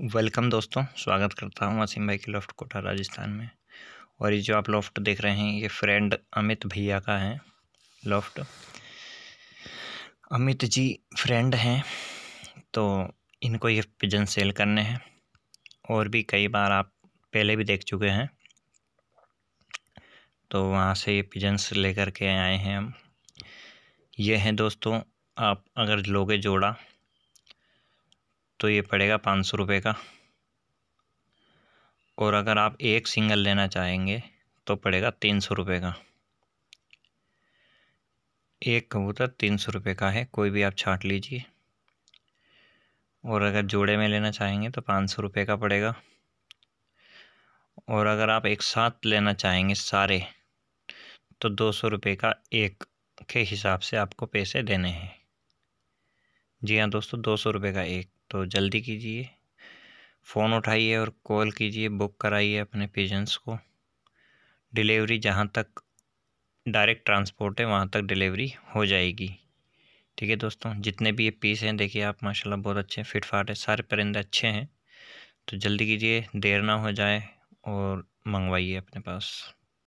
welcome दोस्तों स्वागत करता हूं वसीम भाई के लॉफ्ट कोटा राजस्थान में और ये जो आप लॉफ्ट देख रहे हैं ये फ्रेंड अमित भैया का है लॉफ्ट अमित जी फ्रेंड हैं तो इनको ये पिजन सेल करने हैं और भी कई बार आप पहले भी देख चुके हैं तो वहाँ से ये पिजन्स लेकर के आए हैं हम ये हैं दोस्तों आप अगर लोगे जोड़ा तो ये पड़ेगा पाँच सौ रुपये का और अगर आप एक सिंगल लेना चाहेंगे तो पड़ेगा तीन सौ रुपये का एक कबूतर तीन सौ रुपये का है कोई भी आप छाट लीजिए और अगर जोड़े में लेना चाहेंगे तो पाँच सौ रुपये का पड़ेगा और अगर आप एक साथ लेना चाहेंगे सारे तो दो सौ रुपये का एक के हिसाब से आपको पैसे देने हैं जी हाँ दोस्तों दो सौ रुपये का एक तो जल्दी कीजिए फ़ोन उठाइए और कॉल कीजिए बुक कराइए अपने पेजेंट्स को डिलीवरी जहाँ तक डायरेक्ट ट्रांसपोर्ट है वहाँ तक डिलीवरी हो जाएगी ठीक है दोस्तों जितने भी ये पीस हैं देखिए आप माशाल्लाह बहुत अच्छे हैं फिट फाट है सारे परिंदे अच्छे हैं तो जल्दी कीजिए देर ना हो जाए और मंगवाइए अपने पास